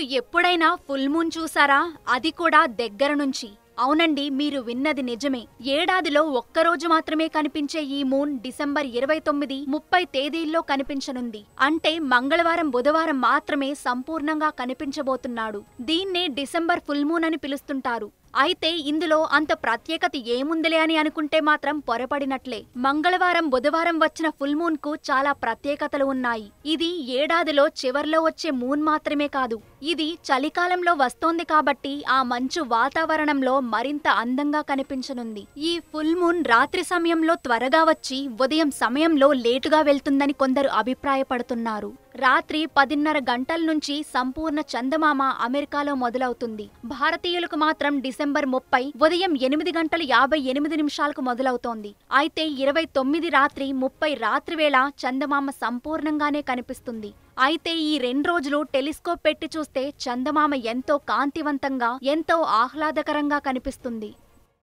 మీరు ఎప్పుడైనా full moon చూసారా అది కూడా దగ్గర నుంచి అవునండి మీరు విన్నది నిజమే ఏడాదిలో ఒక్కరోజు మాత్రమే కనిపించే ఈ మూన్ డిసెంబర్ ఇరవై తొమ్మిది ముప్పై తేదీల్లో కనిపించనుంది అంటే మంగళవారం బుధవారం మాత్రమే సంపూర్ణంగా కనిపించబోతున్నాడు దీన్నే డిసెంబర్ ఫుల్ మూన్ అని పిలుస్తుంటారు అయితే ఇందులో అంత ప్రత్యేకత ఏముందిలే అని అనుకుంటే మాత్రం పొరపడినట్లే మంగళవారం బుధవారం వచ్చిన ఫుల్ మూన్ కు చాలా ప్రత్యేకతలు ఉన్నాయి ఇది ఏడాదిలో చివర్లో వచ్చే మూన్ మాత్రమే కాదు ఇది చలికాలంలో వస్తోంది కాబట్టి ఆ మంచు వాతావరణంలో మరింత అందంగా కనిపించనుంది ఈ ఫుల్ మూన్ రాత్రి సమయంలో త్వరగా వచ్చి ఉదయం సమయంలో లేటుగా వెళ్తుందని కొందరు అభిప్రాయపడుతున్నారు రాత్రి పదిన్నర గంటల నుంచి సంపూర్ణ చందమామ అమెరికాలో మొదలవుతుంది భారతీయులకు మాత్రం డిసెంబర్ ముప్పై ఉదయం ఎనిమిది గంటల యాభై ఎనిమిది నిమిషాలకు మొదలవుతోంది అయితే ఇరవై తొమ్మిది రాత్రి ముప్పై రాత్రి వేళ చందమామ సంపూర్ణంగానే కనిపిస్తుంది అయితే ఈ రెండు రోజులు టెలిస్కోప్ పెట్టి చూస్తే చందమామ ఎంతో కాంతివంతంగా ఎంతో ఆహ్లాదకరంగా కనిపిస్తుంది